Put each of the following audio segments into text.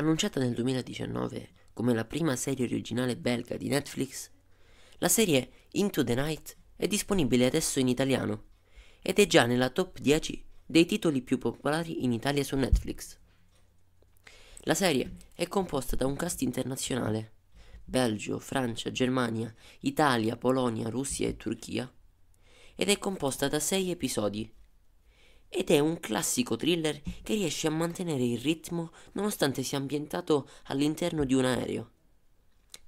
Annunciata nel 2019 come la prima serie originale belga di Netflix, la serie Into the Night è disponibile adesso in italiano ed è già nella top 10 dei titoli più popolari in Italia su Netflix. La serie è composta da un cast internazionale, Belgio, Francia, Germania, Italia, Polonia, Russia e Turchia, ed è composta da 6 episodi ed è un classico thriller che riesce a mantenere il ritmo nonostante sia ambientato all'interno di un aereo.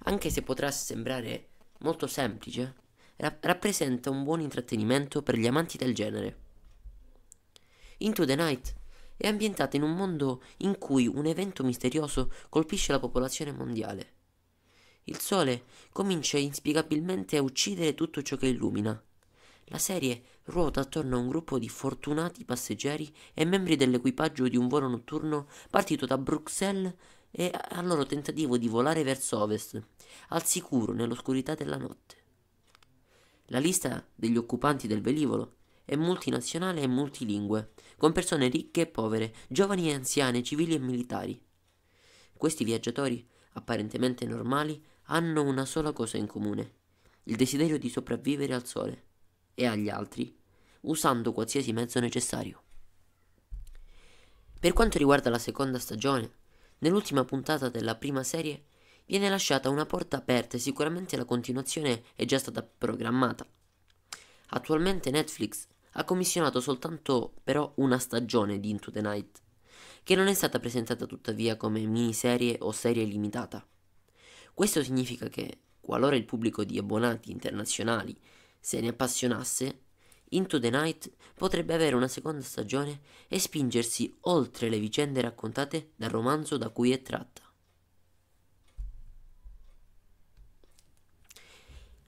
Anche se potrà sembrare molto semplice, rapp- rappresenta un buon intrattenimento per gli amanti del genere. Into the Night è ambientata in un mondo in cui un evento misterioso colpisce la popolazione mondiale. Il sole comincia inspiegabilmente a uccidere tutto ciò che illumina. La serie ruota attorno a un gruppo di fortunati passeggeri e membri dell'equipaggio di un volo notturno partito da Bruxelles e al loro tentativo di volare verso ovest, al sicuro nell'oscurità della notte. La lista degli occupanti del velivolo è multinazionale e multilingue, con persone ricche e povere, giovani e anziane, civili e militari. Questi viaggiatori, apparentemente normali, hanno una sola cosa in comune, il desiderio di sopravvivere al sole e agli altri, usando qualsiasi mezzo necessario. Per quanto riguarda la seconda stagione, nell'ultima puntata della prima serie viene lasciata una porta aperta e sicuramente la continuazione è già stata programmata. Attualmente Netflix ha commissionato soltanto però una stagione di Into the Night, che non è stata presentata tuttavia come miniserie o serie limitata. Questo significa che, qualora il pubblico di abbonati internazionali se ne appassionasse, Into the Night potrebbe avere una seconda stagione e spingersi oltre le vicende raccontate dal romanzo da cui è tratta.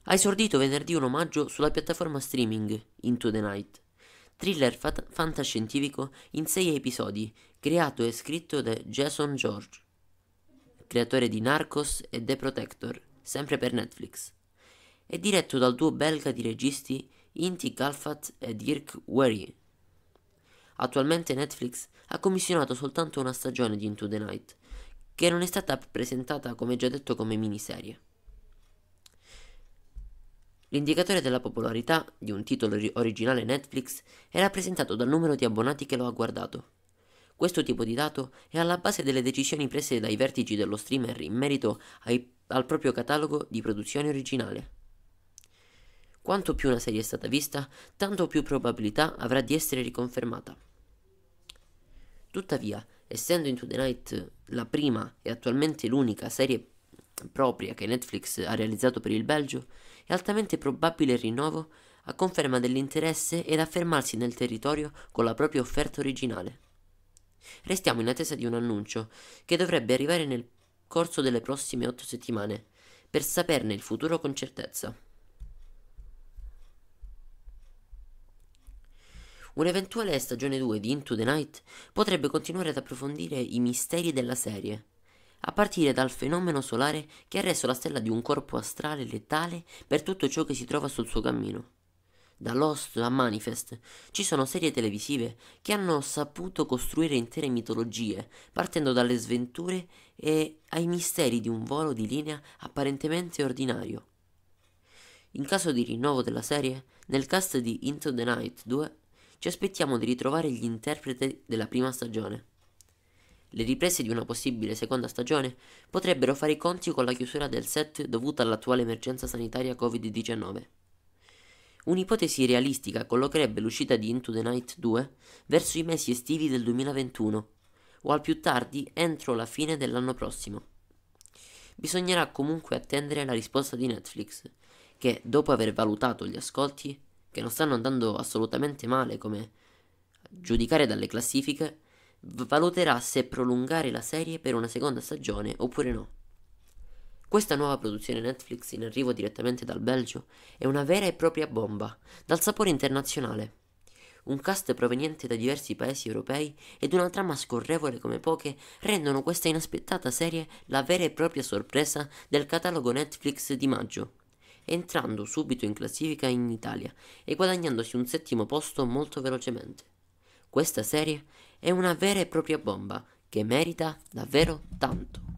Ha esordito venerdì 1 maggio sulla piattaforma streaming Into the Night, thriller fat- fantascientifico in 6 episodi, creato e scritto da Jason George, creatore di Narcos e The Protector, sempre per Netflix. È diretto dal duo belga di registi Inti Galfat e Dirk Wery. Attualmente Netflix ha commissionato soltanto una stagione di Into the Night, che non è stata presentata come già detto come miniserie. L'indicatore della popolarità di un titolo originale Netflix è rappresentato dal numero di abbonati che lo ha guardato. Questo tipo di dato è alla base delle decisioni prese dai vertici dello streamer in merito ai, al proprio catalogo di produzione originale. Quanto più una serie è stata vista, tanto più probabilità avrà di essere riconfermata. Tuttavia, essendo Into the Night la prima e attualmente l'unica serie propria che Netflix ha realizzato per il Belgio, è altamente probabile il rinnovo a conferma dell'interesse ed affermarsi nel territorio con la propria offerta originale. Restiamo in attesa di un annuncio che dovrebbe arrivare nel corso delle prossime otto settimane per saperne il futuro con certezza. Un'eventuale stagione 2 di Into the Night potrebbe continuare ad approfondire i misteri della serie, a partire dal fenomeno solare che ha reso la stella di un corpo astrale letale per tutto ciò che si trova sul suo cammino. Da Lost a Manifest ci sono serie televisive che hanno saputo costruire intere mitologie, partendo dalle sventure e ai misteri di un volo di linea apparentemente ordinario. In caso di rinnovo della serie, nel cast di Into the Night 2 ci aspettiamo di ritrovare gli interpreti della prima stagione. Le riprese di una possibile seconda stagione potrebbero fare i conti con la chiusura del set dovuta all'attuale emergenza sanitaria Covid-19. Un'ipotesi realistica collocherebbe l'uscita di Into the Night 2 verso i mesi estivi del 2021 o al più tardi entro la fine dell'anno prossimo. Bisognerà comunque attendere la risposta di Netflix, che, dopo aver valutato gli ascolti, che non stanno andando assolutamente male come giudicare dalle classifiche, valuterà se prolungare la serie per una seconda stagione oppure no. Questa nuova produzione Netflix in arrivo direttamente dal Belgio è una vera e propria bomba, dal sapore internazionale. Un cast proveniente da diversi paesi europei ed una trama scorrevole come poche rendono questa inaspettata serie la vera e propria sorpresa del catalogo Netflix di maggio entrando subito in classifica in Italia e guadagnandosi un settimo posto molto velocemente. Questa serie è una vera e propria bomba che merita davvero tanto.